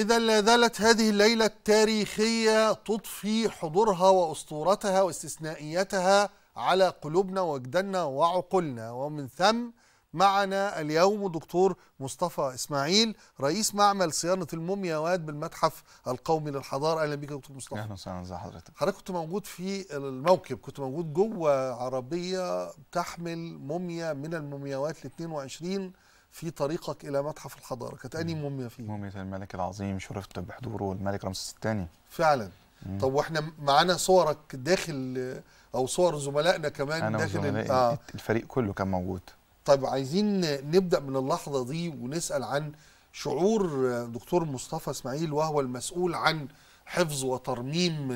إذا لا زالت هذه الليلة التاريخية تضفي حضورها وأسطورتها واستثنائيتها على قلوبنا وجدنا وعقولنا ومن ثم معنا اليوم دكتور مصطفى إسماعيل رئيس معمل صيانة المومياوات بالمتحف القومي للحضارة أهلا بك يا دكتور مصطفى أهلا وسهلا ازي حضرتك حضرتك كنت موجود في الموكب كنت موجود جوه عربية تحمل موميا من المومياوات ال 22 في طريقك الى متحف الحضاره كانت انهي موميا فيه مومية الملك العظيم شرفت بحضوره الملك رمسيس الثاني فعلا مم. طب واحنا معانا صورك داخل او صور زملائنا كمان أنا داخل آه. الفريق كله كان موجود طيب عايزين نبدا من اللحظه دي ونسال عن شعور دكتور مصطفى اسماعيل وهو المسؤول عن حفظ وترميم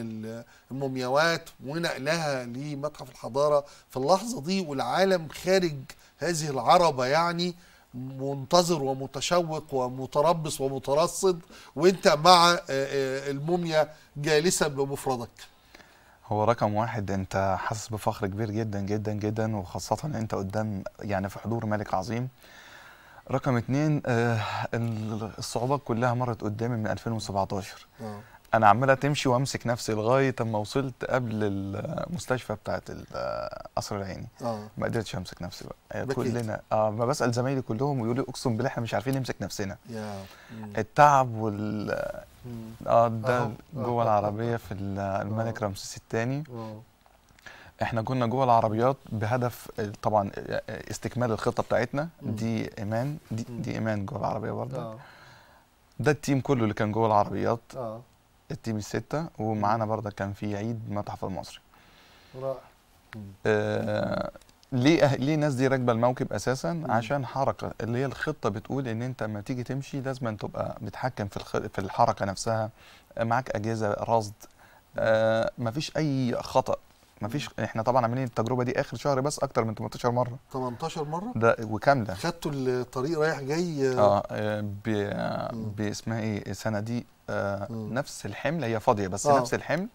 المومياوات ونقلها لمتحف الحضاره في اللحظه دي والعالم خارج هذه العربه يعني منتظر ومتشوق ومتربص ومترصد وانت مع آه، آه، الموميا جالسا بمفردك هو رقم واحد انت حاسس بفخر كبير جدا جدا جدا وخاصة انت قدام يعني في حضور ملك عظيم رقم اتنين آه، الصعوبات كلها مرت قدامي من 2017 أه. انا عماله تمشي وامسك نفسي لغايه اما وصلت قبل المستشفى بتاعه القصر العيني آه. ما قدرتش امسك نفسي بقى كلنا اه ما بسال زمايلي كلهم ويقولوا لي اقسم بالله احنا مش عارفين نمسك نفسنا يا. التعب وال اه ده جوه آه. العربيه في آه. الملك رمسيس الثاني آه. احنا كنا جوه العربيات بهدف طبعا استكمال الخطه بتاعتنا دي ايمان دي, دي ايمان جوه العربيه برضه ده التيم كله اللي كان جوه العربيات آه. التيم الستة ومعانا برضه كان في عيد متحف المصري رائع آه ليه أه، ليه الناس دي راكبه الموكب اساسا مم. عشان حركه اللي هي الخطه بتقول ان انت لما تيجي تمشي لازم أن تبقى بتحكم في الخ... في الحركه نفسها آه، معاك اجهزه رصد آه مفيش اي خطا مفيش احنا طبعا عاملين التجربه دي اخر شهر بس اكتر من 18 مره 18 مره ده وكامله خدتوا الطريق رايح جاي اه, آه،, آه، باسمها ايه صناديق آه نفس الحمل هي فاضيه بس آه. نفس الحمل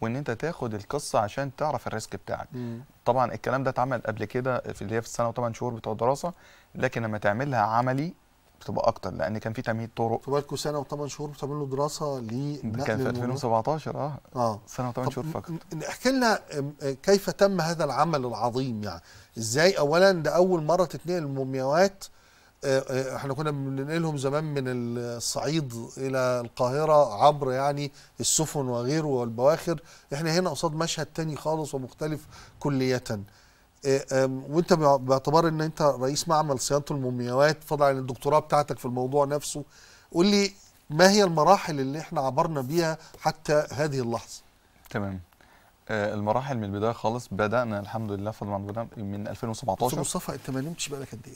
وان انت تاخد القصه عشان تعرف الريسك بتاعك مم. طبعا الكلام ده اتعمل قبل كده في اللي هي في السنه وطبعا شهور بتوع الدراسه لكن لما تعملها عملي بتبقى اكتر لان كان في تمهيد طرق فبالكم سنه وثمان شهور بتعملوا دراسه لنقل كان في 2017 اه اه سنه وثمان شهور فقط احكي لنا اه، كيف تم هذا العمل العظيم يعني ازاي اولا ده اول مره تتنقل المومياوات اه، اه، احنا كنا بننقلهم زمان من الصعيد الى القاهره عبر يعني السفن وغيره والبواخر احنا هنا قصاد مشهد تاني خالص ومختلف كليه إيه، وانت باعتبار ان انت رئيس معمل صيانه المومياوات فضلا عن الدكتوراه بتاعتك في الموضوع نفسه قول لي ما هي المراحل اللي احنا عبرنا بيها حتى هذه اللحظه تمام آه، المراحل من البدايه خالص بدانا الحمد لله فضلا عن من 2017 مصطفى انت ما نمتش بقالك قد ايه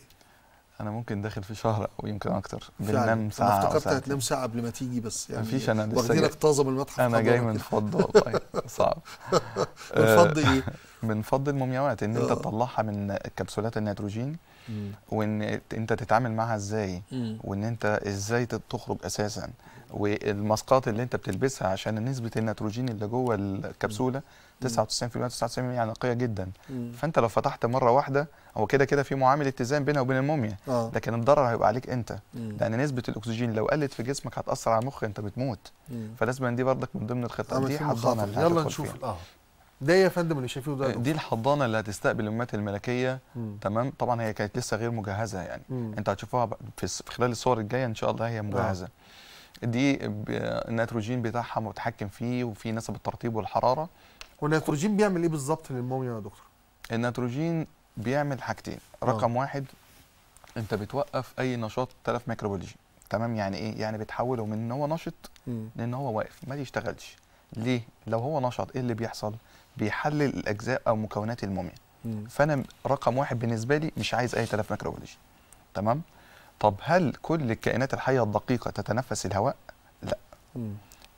انا ممكن داخل في شهر او يمكن اكتر بننام ساعه انا افتكرت هتنام ساعه قبل ما تيجي بس يعني مفيش انا لسه واخدينك طازه من المتحف انا جاي من فضه والله صعب من آه، ايه؟ بنفضل المومياوات ان انت آه. تطلعها من كبسولات النيتروجين وان انت تتعامل معها ازاي وان انت ازاي تخرج اساسا والماسكات اللي انت بتلبسها عشان نسبه النيتروجين اللي جوه الكبسوله 99% 99% يعني نقيه جدا فانت لو فتحت مره واحده هو كده كده في معامل اتزان بينها وبين الموميا آه. لكن الضرر هيبقى عليك انت لان نسبه الاكسجين لو قلت في جسمك هتاثر على مخ انت بتموت فلازم دي برضك من ضمن الخطه دي حضانه يلا نشوف القهوه ده يا فندم اللي شايفينه ده دي الحضانه اللي هتستقبل الامهات الملكيه مم. تمام طبعا هي كانت لسه غير مجهزه يعني مم. انت هتشوفوها في خلال الصور الجايه ان شاء الله هي مجهزه مم. آه. دي النيتروجين بتاعها متحكم فيه وفي نسب الترطيب والحراره والنيتروجين بيعمل ايه بالظبط للموميا يا دكتور النيتروجين بيعمل حاجتين رقم مم. آه. واحد انت بتوقف اي نشاط تلف ميكروبيولوجي تمام يعني ايه يعني بتحوله من ان هو نشط لان هو واقف ما يشتغلش ليه لو هو نشط ايه اللي بيحصل بيحلل الاجزاء او مكونات الموميا فانا رقم واحد بالنسبه لي مش عايز اي تلف ميكروبيولوجي تمام طب هل كل الكائنات الحيه الدقيقه تتنفس الهواء لا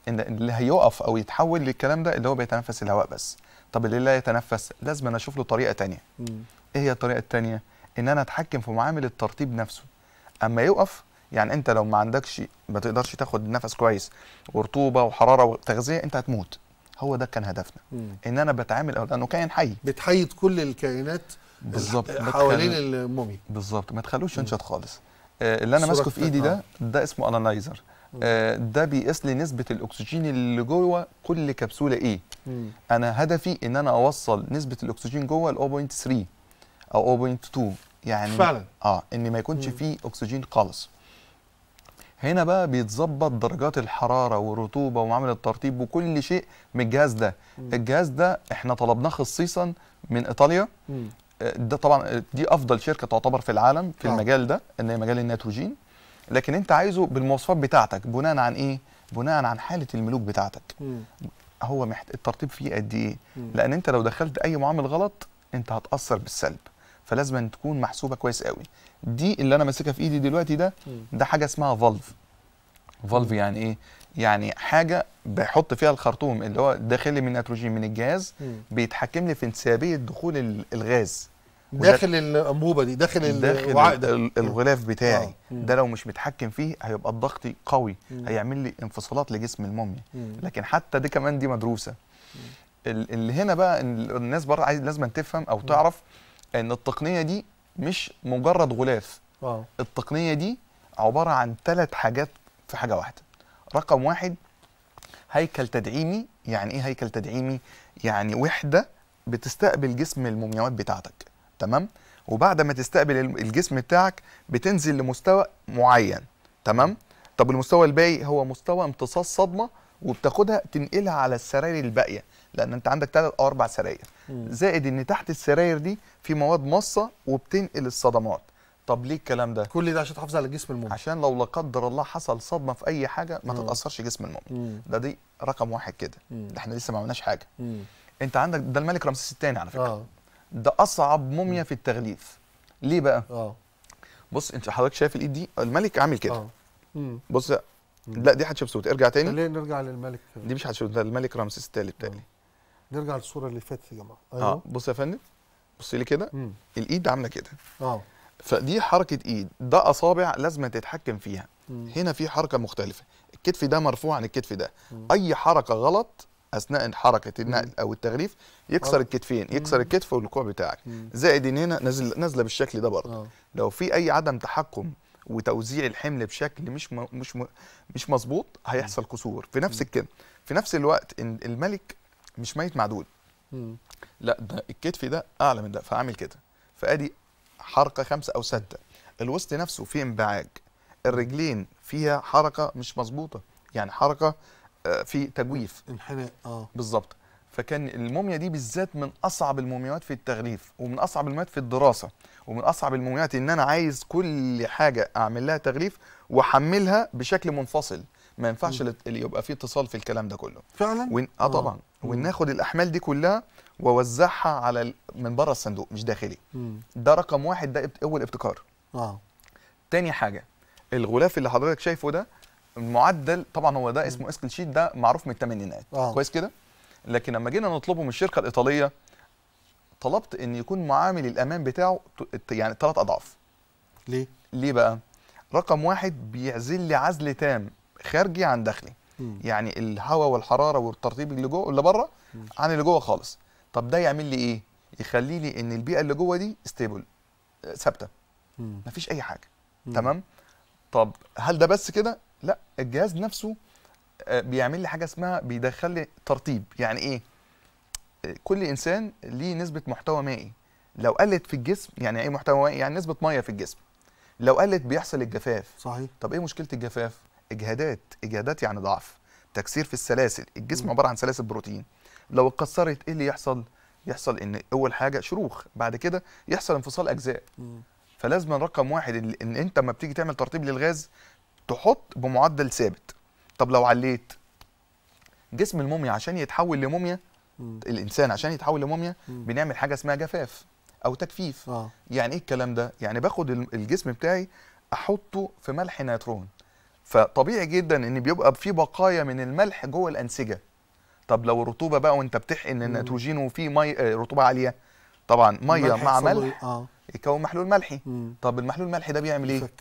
ان اللي هيقف او يتحول للكلام ده اللي هو بيتنفس الهواء بس طب اللي لا يتنفس لازم انا اشوف له طريقه تانية ايه هي الطريقه التانية ان انا اتحكم في معامل الترطيب نفسه اما يقف يعني انت لو ما عندكش ما تقدرش تاخد نفس كويس ورطوبه وحراره وتغذيه انت هتموت هو ده كان هدفنا مم. ان انا بتعامل أو لانه كائن حي بتحيد كل الكائنات بالظبط حوالين المومي بالظبط ما تخلوش ينشط خالص آه اللي انا ماسكه في ايدي ده آه. ده اسمه انالايزر آه ده بيقيس لي نسبه الاكسجين اللي جوه كل كبسوله ايه مم. انا هدفي ان انا اوصل نسبه الاكسجين جوه ل 0.3 او 0.2 يعني فعلا اه ان ما يكونش فيه اكسجين خالص هنا بقى بيتظبط درجات الحراره والرطوبه ومعامل الترطيب وكل شيء من الجهاز ده م. الجهاز ده احنا طلبناه خصيصا من ايطاليا م. آه، ده طبعا آه، دي افضل شركه تعتبر في العالم في آه. المجال ده ان هي مجال النيتروجين لكن انت عايزه بالمواصفات بتاعتك بناء عن ايه بناء عن حاله الملوك بتاعتك م. هو محت... الترطيب فيه قد ايه لان انت لو دخلت اي معامل غلط انت هتاثر بالسلب فلازم أن تكون محسوبه كويس قوي دي اللي انا ماسكها في ايدي دلوقتي ده ده حاجه اسمها فالف فالف يعني ايه يعني حاجه بحط فيها الخرطوم اللي هو داخل من النيتروجين من الجهاز بيتحكم لي في انسيابيه دخول الغاز داخل الانبوبه دي داخل, داخل الوعاء ده الغلاف بتاعي آه. ده لو مش متحكم فيه هيبقى الضغط قوي مم. هيعمل لي انفصالات لجسم الموميا لكن حتى دي كمان دي مدروسه مم. اللي هنا بقى الناس بره عايز لازم تفهم او تعرف مم. ان التقنيه دي مش مجرد غلاف واو. التقنيه دي عباره عن ثلاث حاجات في حاجه واحده رقم واحد هيكل تدعيمي يعني ايه هيكل تدعيمي يعني وحده بتستقبل جسم المومياوات بتاعتك تمام وبعد ما تستقبل الجسم بتاعك بتنزل لمستوى معين تمام طب المستوى الباقي هو مستوى امتصاص صدمه وبتاخدها تنقلها على السراير الباقيه لان انت عندك ثلاث او اربع سراير زائد ان تحت السراير دي في مواد مصه وبتنقل الصدمات طب ليه الكلام ده كل ده عشان تحافظ على جسم المؤمن عشان لو لا قدر الله حصل صدمه في اي حاجه ما تتاثرش جسم المؤمن ده دي رقم واحد كده ده احنا لسه ما عملناش حاجه مم. انت عندك ده الملك رمسيس الثاني على فكره آه. ده اصعب موميا في التغليف ليه بقى اه بص انت حضرتك شايف الايد دي الملك عامل كده آه. بص لا دي حتشبسوت ارجع تاني خلينا نرجع للملك دي مش حتشبسوت ده الملك رمسيس الثالث تاني نرجع للصوره اللي فاتت يا جماعه آه، ايوه آه بص يا فندم بص لي كده الايد عامله كده اه فدي حركه ايد ده اصابع لازم تتحكم فيها مم. هنا في حركه مختلفه الكتف ده مرفوع عن الكتف ده مم. اي حركه غلط اثناء حركه النقل مم. او التغليف يكسر أوه. الكتفين يكسر مم. الكتف والكوع بتاعك مم. زائد ان هنا نازله نازله بالشكل ده برضه آه. لو في اي عدم تحكم وتوزيع الحمل بشكل مش م... مش م... مش مظبوط هيحصل كسور في نفس الكتف في نفس الوقت الملك مش ميت معدول لا ده الكتف ده اعلى من ده فاعمل كده فادي حركه خمسه او سته الوسط نفسه فيه انبعاج الرجلين فيها حركه مش مظبوطه يعني حركه آه، في تجويف انحناء اه بالظبط فكان الموميا دي بالذات من اصعب المومياوات في التغليف ومن اصعب المومياوات في الدراسه ومن اصعب المومياوات ان انا عايز كل حاجه اعمل لها تغليف واحملها بشكل منفصل ما ينفعش اللي يبقى فيه اتصال في الكلام ده كله فعلا ون... آه،, اه طبعا وناخد الاحمال دي كلها واوزعها على ال... من بره الصندوق مش داخلي مم. ده رقم واحد ده اول ابتكار اه تاني حاجه الغلاف اللي حضرتك شايفه ده معدل طبعا هو ده اسمه اسكل شيت ده معروف من الثمانينات آه. كويس كده لكن لما جينا نطلبه من الشركه الايطاليه طلبت ان يكون معامل الامان بتاعه يعني ثلاث اضعاف ليه ليه بقى رقم واحد بيعزل لي عزل تام خارجي عن داخلي يعني الهواء والحراره والترطيب اللي جوه اللي بره عن اللي جوه خالص طب ده يعمل لي ايه يخلي لي ان البيئه اللي جوه دي ستيبل آه، ثابته مفيش اي حاجه مم. تمام طب هل ده بس كده لا الجهاز نفسه آه، بيعمل لي حاجه اسمها بيدخل لي ترطيب يعني ايه آه، كل انسان ليه نسبه محتوى مائي لو قلت في الجسم يعني ايه محتوى مائي يعني نسبه ميه في الجسم لو قلت بيحصل الجفاف صحيح طب ايه مشكله الجفاف اجهادات اجهادات يعني ضعف تكسير في السلاسل الجسم عباره عن سلاسل بروتين لو اتكسرت ايه اللي يحصل يحصل ان اول حاجه شروخ بعد كده يحصل انفصال اجزاء فلازم رقم واحد ان انت لما بتيجي تعمل ترطيب للغاز تحط بمعدل ثابت طب لو عليت جسم الموميا عشان يتحول لموميا الانسان عشان يتحول لموميا بنعمل حاجه اسمها جفاف او تجفيف آه. يعني ايه الكلام ده يعني باخد الجسم بتاعي احطه في ملح نيترون فطبيعي جدا ان بيبقى في بقايا من الملح جوه الانسجه طب لو الرطوبه بقى وانت بتحقن النيتروجين وفيه مي... آه، رطوبه عاليه طبعا ميه مع ملح إيه؟ آه. يكون محلول ملحي مم. طب المحلول الملحي ده بيعمل ايه فك.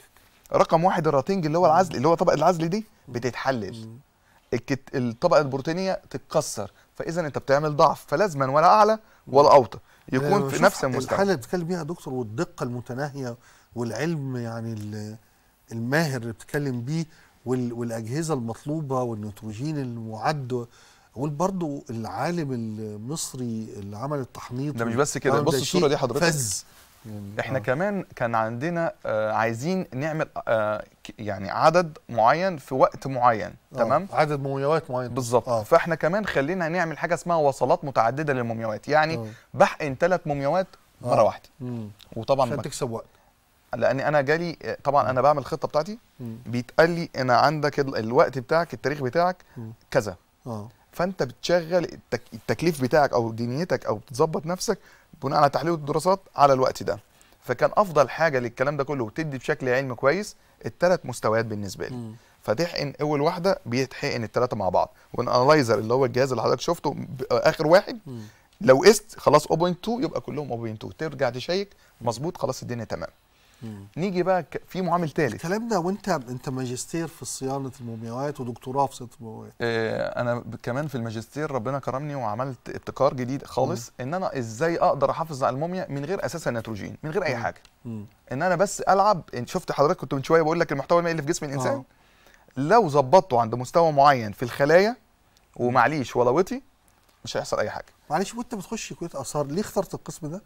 رقم واحد الراتنج اللي هو العزل اللي هو طبقه العزل دي بتتحلل الكت... الطبقه البروتينيه تتكسر فاذا انت بتعمل ضعف فلازما ولا اعلى ولا اوطى يكون في نفس المستوى الحاله اللي بتتكلم بيها يا دكتور والدقه المتناهيه والعلم يعني الماهر اللي بتتكلم بيه والاجهزه المطلوبه والنيتروجين المعد وبرضه العالم المصري اللي عمل التحنيط ده مش بس كده بص الصوره دي حضرتك فز يعني احنا آه. كمان كان عندنا آه عايزين نعمل آه يعني عدد معين في وقت معين آه. تمام عدد مومياوات معين بالظبط آه. فاحنا كمان خلينا نعمل حاجه اسمها وصلات متعدده للمومياوات يعني آه. بحقن ثلاث مومياوات آه. مره واحده مم. وطبعا عشان تكسب وقت لان انا جالي طبعا انا بعمل الخطه بتاعتي بيتقال لي انا عندك الوقت بتاعك التاريخ بتاعك كذا اه فانت بتشغل التكليف بتاعك او دنيتك او بتظبط نفسك بناء على تحليل الدراسات على الوقت ده فكان افضل حاجه للكلام ده كله وتدي بشكل علمي كويس الثلاث مستويات بالنسبه لي فتحقن اول واحده بيتحقن الثلاثه مع بعض والانلايزر اللي هو الجهاز اللي حضرتك شفته اخر واحد لو قست خلاص 0.2 يبقى كلهم 0.2 ترجع تشيك مظبوط خلاص الدنيا تمام نيجي بقى في معامل ثالث الكلام ده وانت انت ماجستير في صيانه المومياوات ودكتوراه في صيانه المومياوات اه انا كمان في الماجستير ربنا كرمني وعملت ابتكار جديد خالص مم. ان انا ازاي اقدر احافظ على الموميا من غير اساسا نيتروجين من غير اي مم. حاجه مم. ان انا بس العب انت شفت حضرتك كنت من شويه بقول لك المحتوى المائي اللي في جسم الانسان آه. لو ظبطته عند مستوى معين في الخلايا ومعليش ولوتي مش هيحصل اي حاجه معلش وانت بتخش كليه اثار ليه اخترت القسم ده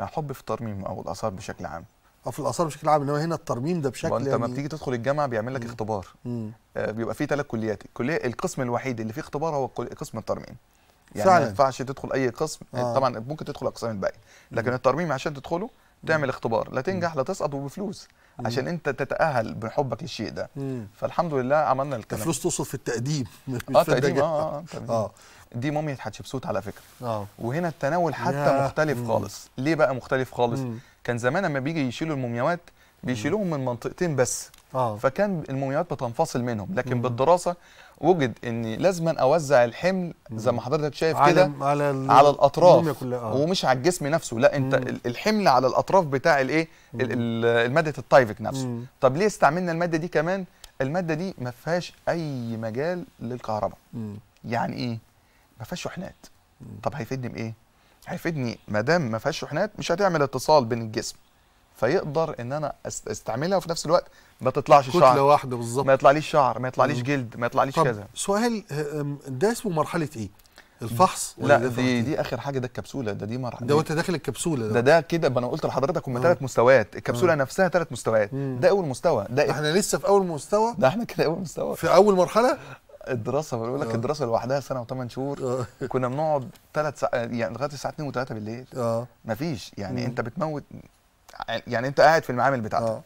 حب في الترميم او الاثار بشكل عام او في الاثار بشكل عام انما هنا الترميم ده بشكل انت لما بتيجي تدخل الجامعه بيعمل لك اختبار آه بيبقى فيه ثلاث كليات الكليه القسم الوحيد اللي فيه اختبار هو قسم الترميم يعني ما ينفعش تدخل اي قسم آه. طبعا ممكن تدخل اقسام الباقي لكن مم. الترميم عشان تدخله تعمل اختبار لا تنجح لا تسقط وبفلوس عشان انت تتاهل بحبك للشيء ده فالحمد لله عملنا الكلام الفلوس تقصد في التقديم اه تقديم اه اه, آه. دي مومية حتشبسوت على فكره آه. وهنا التناول حتى مختلف خالص ليه بقى مختلف خالص مم. كان زمان لما بيجي يشيلوا المومياوات بيشيلوهم من منطقتين بس آه. فكان المومياوات بتنفصل منهم لكن مم. بالدراسه وجد ان لازما اوزع الحمل زي ما حضرتك شايف كده على, على الاطراف آه. ومش على الجسم نفسه لا انت مم. الحمل على الاطراف بتاع الايه الماده التايفك نفسه مم. طب ليه استعملنا الماده دي كمان الماده دي ما فيهاش اي مجال للكهرباء مم. يعني ايه ما فيهاش شحنات طب هيفيدني بايه هيفيدني ما دام ما فيهاش شحنات مش هتعمل اتصال بين الجسم فيقدر ان انا استعملها وفي نفس الوقت ما تطلعش كتلة شعر كتله واحده بالظبط ما يطلعليش شعر ما يطلعليش جلد ما يطلعليش كذا سؤال ده اسمه مرحله ايه الفحص لا دي دي, اخر حاجه ده الكبسوله ده دي مرحله ده وانت داخل الكبسوله ده ده, ده كده انا قلت لحضرتك هم ثلاث مستويات الكبسوله مم. نفسها ثلاث مستويات مم. ده اول مستوى ده احنا لسه في اول مستوى ده احنا كده اول مستوى في اول مرحله الدراسه بقول لك آه. الدراسه لوحدها سنه وثمان شهور آه. كنا بنقعد ثلاث ساعات يعني لغايه الساعه 2 و3 بالليل اه مفيش يعني انت بتموت يعني انت قاعد في المعامل بتاعتك آه.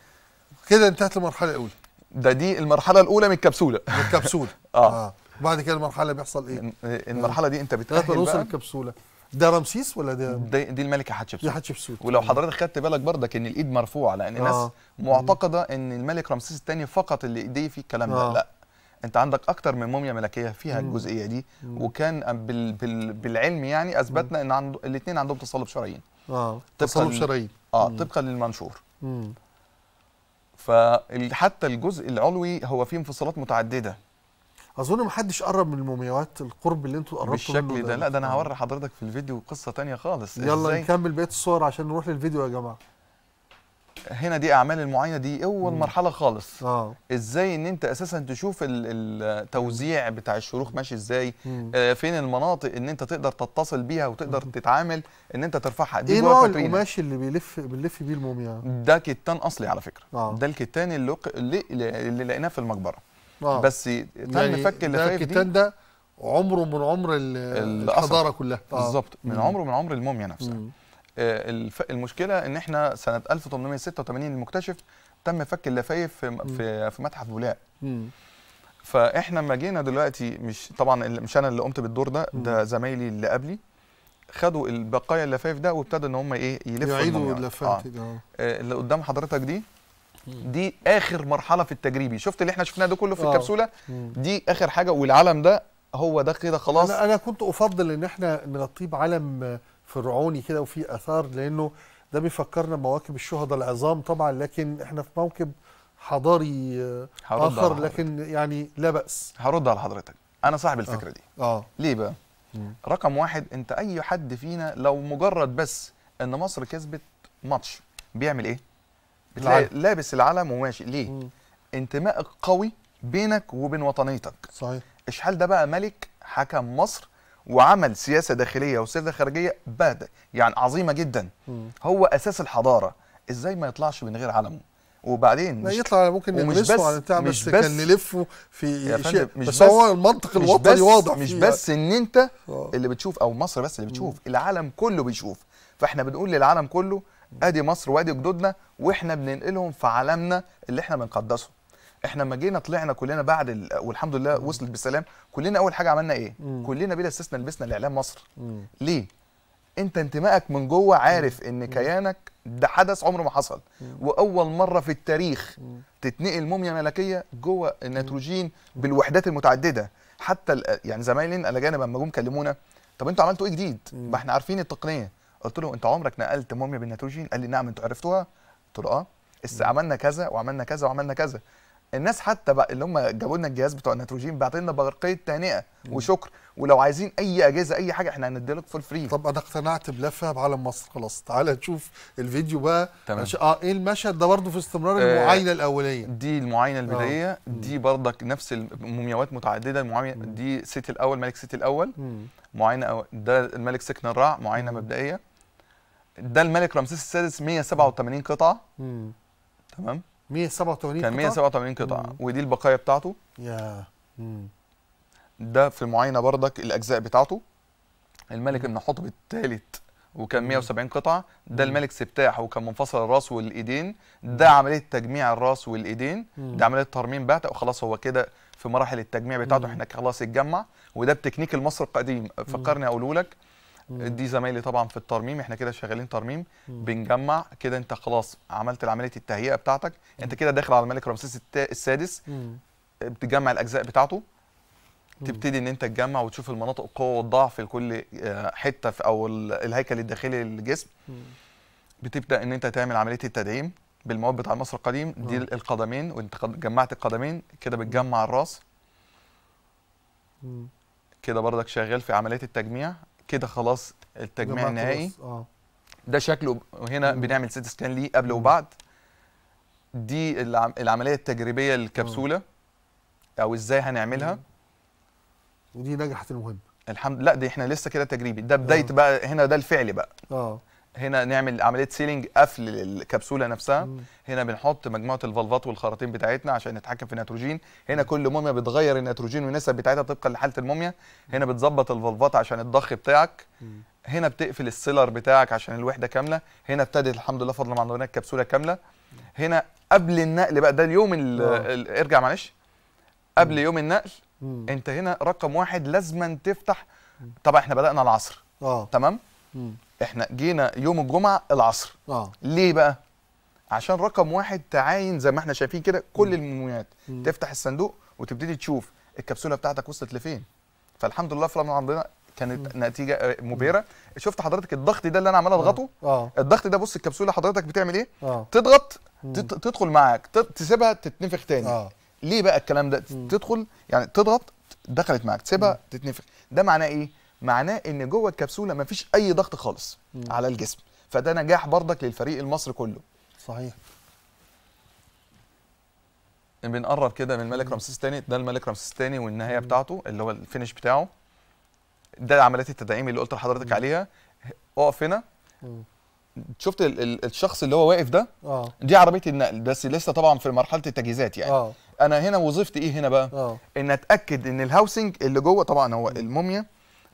كده انتهت المرحله الاولى ده دي المرحله الاولى من الكبسوله من الكبسوله اه, آه. بعد كده المرحله بيحصل ايه المرحله دي انت آه. بتأهل بقى نوصل الكبسوله ده رمسيس ولا ده دي, دي الملكه حتشبسوت دي حتشبسوت ولو حضرتك خدت بالك بردك ان الايد مرفوعه لان آه. معتقده ان الملك رمسيس الثاني فقط اللي ايديه فيه الكلام ده آه. لا انت عندك اكتر من موميا ملكيه فيها مم. الجزئيه دي مم. وكان بال بال بالعلم يعني اثبتنا ان عند الاثنين عندهم تصلب شرايين اه تصلب شرايين اه طبقا للمنشور فحتى الجزء العلوي هو فيه انفصالات متعدده اظن ما حدش قرب من المومياوات القرب اللي انتوا قربتوا بالشكل ده, لا ده انا آه. هوري حضرتك في الفيديو قصه تانية خالص يلا نكمل بقيه الصور عشان نروح للفيديو يا جماعه هنا دي اعمال المعاينه دي اول مم. مرحله خالص آه. ازاي ان انت اساسا تشوف التوزيع بتاع الشروخ ماشي ازاي آه فين المناطق ان انت تقدر تتصل بيها وتقدر مم. تتعامل ان انت ترفعها دي ايه نوع القماش اللي بيلف بنلف بيه الموميا يعني؟ ده كتان اصلي على فكره آه. ده الكتان اللي اللي لقيناه في المقبره آه. بس تم يعني فك اللفاف دي الكتان ده عمره من عمر الحضاره كلها آه. بالظبط من عمره من عمر الموميا نفسها مم. آه، المشكله ان احنا سنه 1886 المكتشف تم فك اللفايف في في متحف بولاق فاحنا لما جينا دلوقتي مش طبعا مش انا اللي قمت بالدور ده ده زمايلي اللي قبلي خدوا البقايا اللفايف ده وابتدوا ان هم ايه يلفوا يعيدوا اللفات آه. آه. آه. اللي قدام حضرتك دي دي اخر مرحله في التجريبي شفت اللي احنا شفناه ده كله في الكبسوله دي اخر حاجه والعلم ده هو ده كده خلاص انا انا كنت افضل ان احنا نغطيه بعلم فرعوني كده وفي اثار لانه ده بيفكرنا بمواكب الشهداء العظام طبعا لكن احنا في موكب حضاري آه، اخر لكن يعني لا باس هرد على حضرتك انا صاحب آه. الفكره آه. دي اه ليه بقى مم. رقم واحد انت اي حد فينا لو مجرد بس ان مصر كسبت ماتش بيعمل ايه بتلاقي العلم. لابس العلم وماشي ليه مم. انتماء قوي بينك وبين وطنيتك صحيح اشحال ده بقى ملك حكم مصر وعمل سياسه داخليه وسياسه خارجيه باهته يعني عظيمه جدا هو اساس الحضاره ازاي ما يطلعش من غير علمه وبعدين مش يطلع ممكن نلبسه على بتاع بس, بس كان نلفه في شيء مش بس, بس هو المنطق الوطني واضح مش بس يعني. ان انت آه. اللي بتشوف او مصر بس اللي بتشوف العالم كله بيشوف فاحنا بنقول للعالم كله ادي مصر وادي جدودنا واحنا بننقلهم في عالمنا اللي احنا بنقدسه احنا لما جينا طلعنا كلنا بعد ال... والحمد لله وصلت بالسلام كلنا اول حاجه عملنا ايه مم. كلنا بلا استثناء لبسنا الاعلام مصر مم. ليه انت انتمائك من جوه عارف ان كيانك ده حدث عمره ما حصل واول مره في التاريخ تتنقل موميا ملكيه جوه النيتروجين بالوحدات المتعدده حتى يعني زمايلنا الاجانب لما جم كلمونا طب انتوا عملتوا ايه جديد ما احنا عارفين التقنيه قلت له انت عمرك نقلت موميا بالنيتروجين قال لي نعم انتوا عرفتوها قلت له اه عملنا كذا وعملنا كذا وعملنا كذا الناس حتى بقى اللي هم جابوا لنا الجهاز بتوع النيتروجين بعت لنا برقيه تهنئه وشكر ولو عايزين اي اجهزه اي حاجه احنا هندي لك فور فري طب انا اقتنعت بلفه بعالم مصر خلاص تعالى نشوف الفيديو بقى تمام. اه ايه المشهد ده برده في استمرار آه المعاينه الاوليه دي المعاينه البدائيه آه. دي برضك نفس المومياوات متعدده المعاينه دي سيت الاول ملك سيت الاول مم. معاينه أو ده الملك سكن الرع معاينه مم. مبدئيه ده الملك رمسيس السادس 187 قطعه مم. تمام 187 كان 187 قطعه مم. ودي البقايا بتاعته يا ده في المعاينه بردك الاجزاء بتاعته الملك حطب الثالث وكان 170 قطعه ده الملك سبتاح وكان منفصل الراس والايدين ده عمليه تجميع الراس والايدين ده عمليه ترميم بتع وخلاص هو كده في مراحل التجميع بتاعته احنا خلاص اتجمع وده بتكنيك المصري القديم فكرني اقوله لك دي زمايلي طبعا في الترميم احنا كده شغالين ترميم مم. بنجمع كده انت خلاص عملت عمليه التهيئه بتاعتك انت كده داخل على الملك رمسيس السادس مم. بتجمع الاجزاء بتاعته تبتدي ان انت تجمع وتشوف المناطق القوه والضعف لكل آه، حته في او الهيكل الداخلي للجسم بتبدا ان انت تعمل عمليه التدعيم بالمواد بتاع مصر القديم دي القدمين وانت جمعت القدمين كده بتجمع الراس كده برضك شغال في عمليه التجميع كده خلاص التجميع النهائي اه ده شكله وهنا بنعمل سيت سكان ليه قبل وبعد دي العمليه التجريبيه للكبسوله او ازاي هنعملها ودي نجحت المهم الحمد لا دي احنا لسه كده تجريبي ده آه. بدايه بقى هنا ده الفعل بقى اه هنا نعمل عمليه سيلينج قفل الكبسوله نفسها مم. هنا بنحط مجموعه الفلفات والخراطيم بتاعتنا عشان نتحكم في النيتروجين هنا كل موميا بتغير النيتروجين والنسب بتاعتها طبقا لحاله الموميا هنا بتظبط الفلفات عشان الضخ بتاعك مم. هنا بتقفل السيلر بتاعك عشان الوحده كامله هنا ابتدت الحمد لله فضل عن هناك الكبسوله كامله هنا قبل النقل بقى ده اليوم آه. ارجع معلش قبل مم. يوم النقل مم. انت هنا رقم واحد لازما تفتح طبعا احنا بدانا العصر اه تمام مم. احنا جينا يوم الجمعه العصر اه ليه بقى عشان رقم واحد تعاين زي ما احنا شايفين كده كل م. تفتح الصندوق وتبتدي تشوف الكبسوله بتاعتك وصلت لفين فالحمد لله في رمضان عندنا كانت مم. نتيجه آه، مبهره شفت حضرتك الضغط ده اللي انا عمال آه. اضغطه آه. الضغط ده بص الكبسوله حضرتك بتعمل ايه آه. تضغط تدخل معاك تسيبها تتنفخ تاني آه. ليه بقى الكلام ده تدخل يعني تضغط دخلت معاك تسيبها تتنفخ ده معناه ايه معناه ان جوه الكبسوله مفيش اي ضغط خالص مم. على الجسم فده نجاح برضك للفريق المصري كله صحيح بنقرب كده من الملك رمسيس الثاني ده الملك رمسيس الثاني والنهايه مم. بتاعته اللي هو الفينش بتاعه ده عمليات التدعيم اللي قلت لحضرتك عليها اقف هنا شفت الشخص اللي هو واقف ده آه. دي عربيه النقل بس لسه طبعا في مرحله التجهيزات يعني آه. انا هنا وظيفتي ايه هنا بقى آه. ان اتاكد ان الهاوسنج اللي جوه طبعا هو الموميا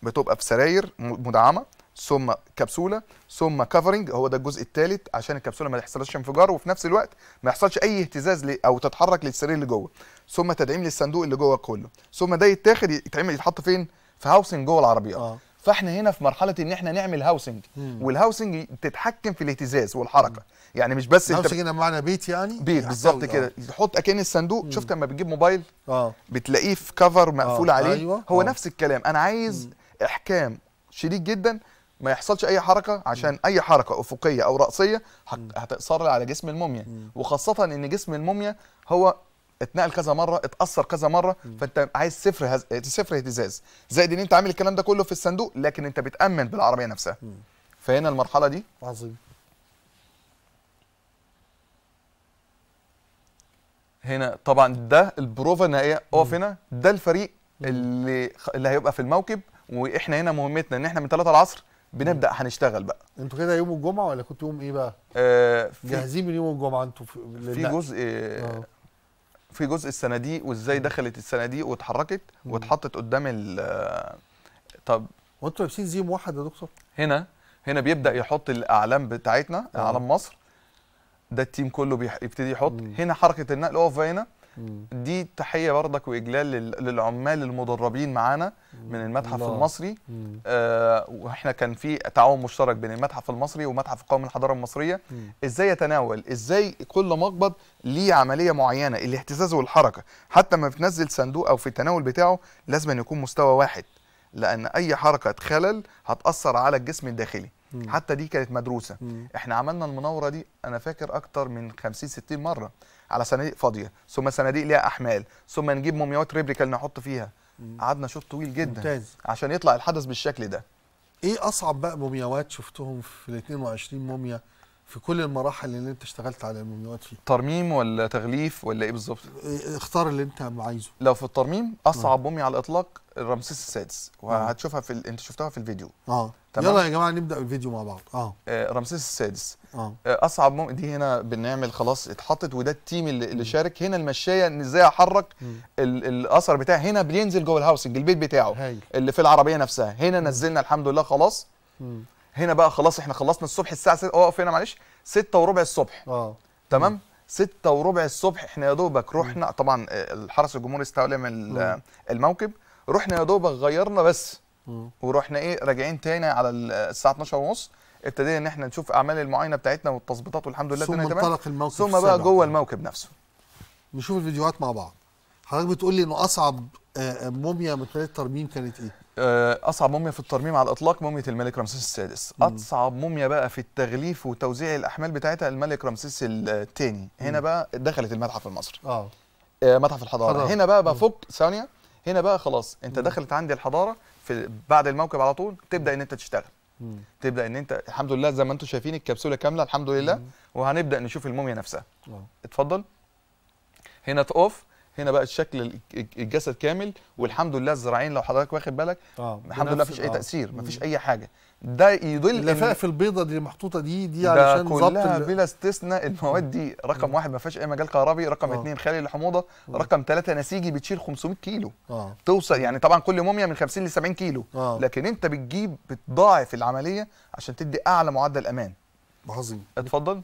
بتبقى في سراير مدعمه ثم كبسوله ثم كفرنج هو ده الجزء الثالث عشان الكبسوله ما يحصلش انفجار وفي نفس الوقت ما يحصلش اي اهتزاز او تتحرك للسرير اللي جوه ثم تدعيم للصندوق اللي جوه كله ثم ده يتاخد يتعمل يتحط فين في هاوسنج جوه العربيات آه. فاحنا هنا في مرحله ان احنا نعمل هاوسنج والهاوسنج تتحكم في الاهتزاز والحركه مم. يعني مش بس هاوسنج هنا معنى بيت يعني بيت يعني بالظبط كده آه. تحط اكن الصندوق مم. شفت لما بتجيب موبايل اه بتلاقيه في كفر مقفول آه. عليه آه. هو آه. نفس الكلام انا عايز مم. احكام شديد جدا ما يحصلش اي حركه عشان اي حركه افقيه او راسيه هتاثر على جسم الموميا وخاصه ان جسم الموميا هو اتنقل كذا مره اتاثر كذا مره فانت عايز صفر هز... صفر اهتزاز زائد ان انت عامل الكلام ده كله في الصندوق لكن انت بتامن بالعربيه نفسها فهنا المرحله دي عظيم هنا طبعا ده البروفا النهائيه اقف هنا ده الفريق اللي اللي هيبقى في الموكب واحنا هنا مهمتنا ان احنا من 3 العصر بنبدا هنشتغل بقى انتوا كده يوم الجمعه ولا كنتوا يوم ايه بقى آه جاهزين من يوم الجمعه انتوا في, في جزء آه،, آه. في جزء الصناديق وازاي دخلت الصناديق واتحركت واتحطت قدام ال آه، طب وانتوا لابسين زي واحد يا دكتور هنا هنا بيبدا يحط الاعلام بتاعتنا اعلام آه. مصر ده التيم كله بيبتدي يحط مم. هنا حركه النقل اوف هنا دي تحيه برضك واجلال للعمال المدربين معانا من المتحف الله. المصري آه واحنا كان في تعاون مشترك بين المتحف المصري ومتحف القومي الحضارة المصريه م. ازاي يتناول ازاي كل مقبض ليه عمليه معينه الاهتزاز والحركه حتى ما بتنزل صندوق او في التناول بتاعه لازم يكون مستوى واحد لان اي حركه خلل هتاثر على الجسم الداخلي مم. حتى دي كانت مدروسه مم. احنا عملنا المناوره دي انا فاكر اكتر من 50 60 مره على صناديق فاضيه ثم صناديق ليها احمال ثم نجيب مومياوات ريبريكال نحط فيها قعدنا شوط طويل جدا ممتاز. عشان يطلع الحدث بالشكل ده ايه اصعب بقى مومياوات شفتهم في ال 22 موميا في كل المراحل اللي انت اشتغلت على الممنوعات فيها ترميم ولا تغليف ولا ايه بالظبط اه، اختار اللي انت عايزه لو في الترميم اصعب اه. بومي على الاطلاق رمسيس السادس وهتشوفها في ال... انت شفتها في الفيديو اه تمام يلا يا جماعه نبدا الفيديو مع بعض اه, آه رمسيس السادس اه. اه اصعب بومي دي هنا بنعمل خلاص اتحطت وده التيم اللي, اللي شارك هنا المشايه ان ازاي احرك ال... الاثر بتاعه هنا بينزل جوه الهاوسنج البيت بتاعه هاي. اللي في العربيه نفسها هنا نزلنا الحمد لله خلاص مم. هنا بقى خلاص احنا خلصنا الصبح الساعه 6 اقف هنا معلش 6 وربع الصبح اه تمام 6 وربع الصبح احنا يا دوبك رحنا طبعا آه، الحرس الجمهوري استلم الموكب رحنا يا دوبك غيرنا بس ورحنا ايه راجعين تاني على الساعه 12 ونص ابتدينا ان احنا نشوف اعمال المعاينه بتاعتنا والتظبيطات والحمد لله ثم انطلق الموكب ثم بقى جوه الموكب نفسه نشوف الفيديوهات مع بعض حضرتك بتقول لي انه اصعب آه، آه، موميا من خلال الترميم كانت ايه؟ آه، اصعب موميا في الترميم على الاطلاق موميا الملك رمسيس السادس اصعب موميا بقى في التغليف وتوزيع الاحمال بتاعتها الملك رمسيس الثاني هنا بقى دخلت المتحف المصري اه متحف الحضاره حضارة. هنا بقى بفك ثانيه هنا بقى خلاص انت دخلت عندي الحضاره في بعد الموكب على طول تبدا ان انت تشتغل مم. تبدا ان انت الحمد لله زي ما انتم شايفين الكبسوله كامله الحمد لله مم. وهنبدا نشوف الموميا نفسها مم. اتفضل هنا تقف هنا بقى الشكل الجسد كامل والحمد لله الزراعين لو حضرتك واخد بالك آه الحمد لله مفيش اي آه. تاثير مفيش اي حاجه ده يدل اللفائف البيضه دي محطوطة دي دي علشان كلها بلا استثناء المواد دي رقم واحد ما فيهاش اي مجال كهربي رقم آه. اثنين خالي الحموضه رقم ثلاثه نسيجي بتشيل 500 كيلو آه. توصل يعني طبعا كل موميا من 50 ل 70 كيلو آه. لكن انت بتجيب بتضاعف العمليه عشان تدي اعلى معدل امان عظيم اتفضل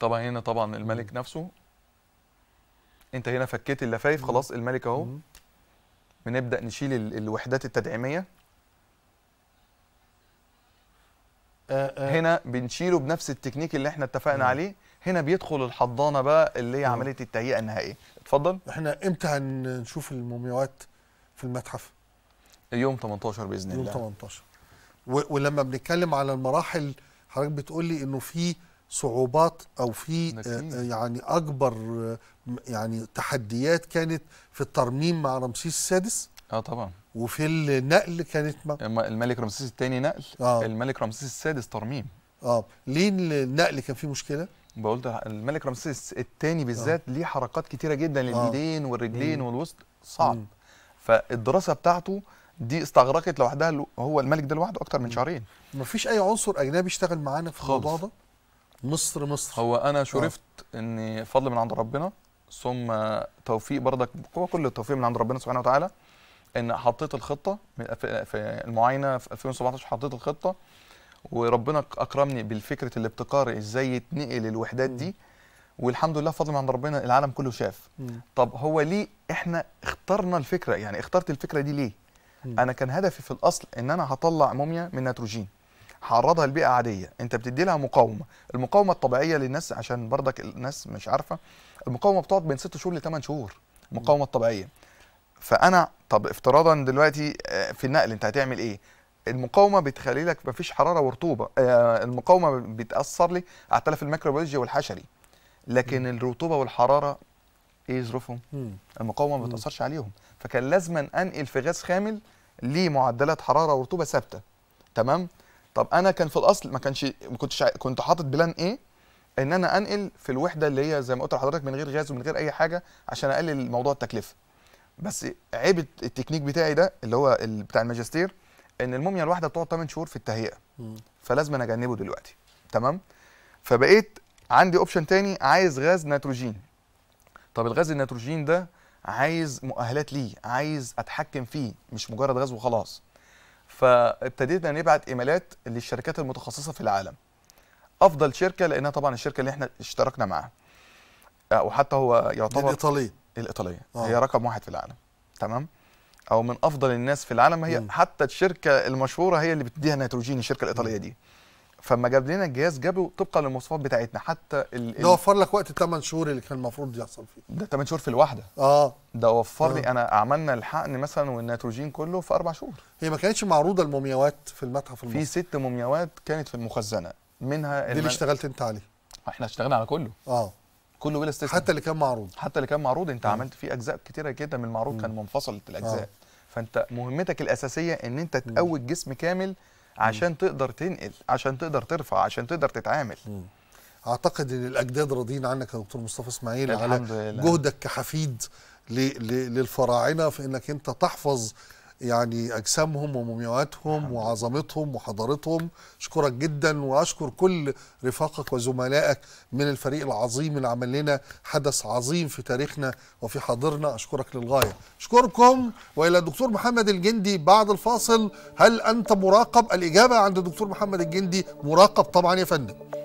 طبعا هنا طبعا الملك نفسه انت هنا فكيت اللفايف خلاص الملك اهو بنبدا نشيل الوحدات التدعيميه آه، آه. هنا بنشيله بنفس التكنيك اللي احنا اتفقنا عليه هنا بيدخل الحضانه بقى اللي هي عمليه التهيئه النهائيه اتفضل احنا امتى هنشوف المومياوات في المتحف يوم 18 باذن يوم الله يوم 18 ولما بنتكلم على المراحل حضرتك بتقول لي انه في صعوبات او في آه، يعني اكبر آه، يعني تحديات كانت في الترميم مع رمسيس السادس اه طبعا وفي النقل كانت مع الملك رمسيس الثاني نقل آه. الملك رمسيس السادس ترميم اه ليه النقل كان فيه مشكله بقول ده الملك رمسيس الثاني آه. بالذات آه. ليه حركات كتيره جدا للايدين آه. والرجلين مم. والوسط صعب مم. فالدراسه بتاعته دي استغرقت لوحدها هو الملك ده لوحده اكتر من شهرين مفيش اي عنصر اجنبي اشتغل معانا في الموضوع ده مصر مصر هو انا آه. شرفت آه. اني فضل من عند ربنا ثم توفيق برضك هو كل التوفيق من عند ربنا سبحانه وتعالى ان حطيت الخطه في المعاينه في 2017 حطيت الخطه وربنا اكرمني بالفكره الابتكار ازاي يتنقل الوحدات دي والحمد لله فضل من عند ربنا العالم كله شاف طب هو ليه احنا اخترنا الفكره يعني اخترت الفكره دي ليه انا كان هدفي في الاصل ان انا هطلع موميا من نيتروجين حرضها لبيئه عاديه انت بتدي لها مقاومه المقاومه الطبيعيه للناس عشان برضك الناس مش عارفه المقاومه بتقعد بين 6 شهور ل 8 شهور المقاومه الطبيعيه فانا طب افتراضا دلوقتي آه، في النقل انت هتعمل ايه المقاومه بتخلي لك مفيش حراره ورطوبه آه، المقاومه بتاثر لي على تلف الميكروبيولوجي والحشري لكن الرطوبه والحراره ايه ظروفهم المقاومه ما بتاثرش عليهم فكان لازما انقل في غاز خامل ليه معدلات حراره ورطوبه ثابته تمام طب انا كان في الاصل ما كانش ما كنتش كنت حاطط بلان ايه ان انا انقل في الوحده اللي هي زي ما قلت لحضرتك من غير غاز ومن غير اي حاجه عشان اقلل موضوع التكلفه بس عيب التكنيك بتاعي ده اللي هو بتاع الماجستير ان الموميا الواحده بتقعد 8 شهور في التهيئه فلازم اجنبه دلوقتي تمام فبقيت عندي اوبشن تاني عايز غاز نيتروجين طب الغاز النيتروجين ده عايز مؤهلات ليه عايز اتحكم فيه مش مجرد غاز وخلاص فابتدينا نبعت ايميلات للشركات المتخصصه في العالم افضل شركه لانها طبعا الشركه اللي احنا اشتركنا معاها آه، وحتى هو يعتبر الايطاليه الايطاليه آه. هي رقم واحد في العالم تمام او من افضل الناس في العالم هي م. حتى الشركه المشهوره هي اللي بتديها نيتروجين الشركه الايطاليه دي فما جاب لنا الجهاز جابه طبقا للمواصفات بتاعتنا حتى ال ده وفر لك وقت 8 شهور اللي كان المفروض يحصل فيه ده 8 شهور في الواحده اه ده وفر آه. لي انا عملنا الحقن مثلا والنيتروجين كله في اربع شهور هي ما كانتش معروضه المومياوات في المتحف المصري في ست مومياوات كانت في المخزنه منها دي اللي اشتغلت انت عليه احنا اشتغلنا على كله اه كله بلا استثناء حتى اللي كان معروض حتى اللي كان معروض انت آه. عملت فيه اجزاء كتيره جدا من المعروض كان منفصل الاجزاء آه. فانت مهمتك الاساسيه ان انت تقوي الجسم كامل عشان تقدر تنقل عشان تقدر ترفع عشان تقدر تتعامل اعتقد ان الاجداد راضيين عنك يا دكتور مصطفى اسماعيل على جهدك كحفيد للفراعنه في انك انت تحفظ يعني اجسامهم ومومياواتهم نعم. وعظمتهم وحضارتهم اشكرك جدا واشكر كل رفاقك وزملائك من الفريق العظيم اللي عمل لنا حدث عظيم في تاريخنا وفي حاضرنا اشكرك للغايه اشكركم والى الدكتور محمد الجندي بعد الفاصل هل انت مراقب الاجابه عند الدكتور محمد الجندي مراقب طبعا يا فندم